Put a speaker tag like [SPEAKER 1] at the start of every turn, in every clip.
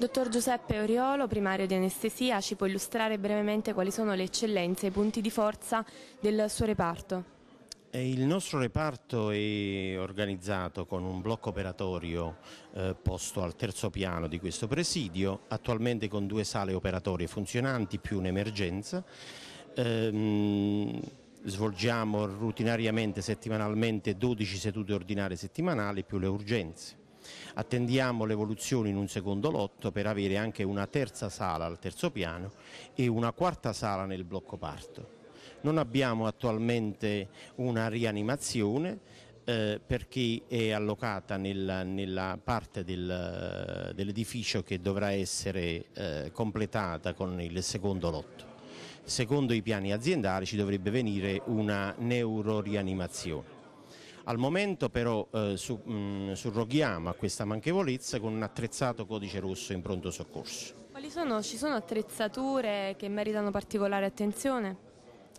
[SPEAKER 1] Dottor Giuseppe Oriolo, primario di anestesia, ci può illustrare brevemente quali sono le eccellenze e i punti di forza del suo reparto?
[SPEAKER 2] Il nostro reparto è organizzato con un blocco operatorio eh, posto al terzo piano di questo presidio, attualmente con due sale operatorie funzionanti più un'emergenza. Ehm, svolgiamo rutinariamente, settimanalmente, 12 sedute ordinarie settimanali più le urgenze. Attendiamo l'evoluzione in un secondo lotto per avere anche una terza sala al terzo piano e una quarta sala nel blocco parto. Non abbiamo attualmente una rianimazione, eh, perché è allocata nel, nella parte del, eh, dell'edificio che dovrà essere eh, completata con il secondo lotto. Secondo i piani aziendali ci dovrebbe venire una neurorianimazione. Al momento però eh, su, mh, mm, surroghiamo a questa manchevolezza con un attrezzato codice rosso in pronto soccorso.
[SPEAKER 1] Quali sono? Ci sono attrezzature che meritano particolare attenzione?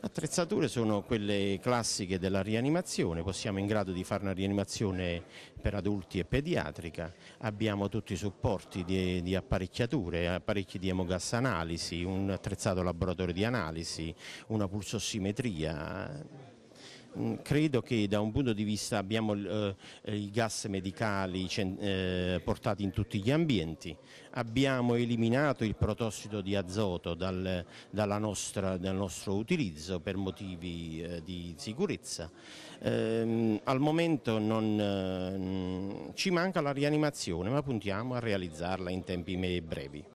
[SPEAKER 2] Attrezzature sono quelle classiche della rianimazione, possiamo in grado di fare una rianimazione per adulti e pediatrica, abbiamo tutti i supporti di, di apparecchiature, apparecchi di emogas analisi, un attrezzato laboratorio di analisi, una pulsossimetria, Mm, credo che da un punto di vista abbiamo eh, i gas medicali eh, portati in tutti gli ambienti, abbiamo eliminato il protossido di azoto dal, nostra, dal nostro utilizzo per motivi eh, di sicurezza. Ehm, al momento non, eh, mm, ci manca la rianimazione ma puntiamo a realizzarla in tempi brevi.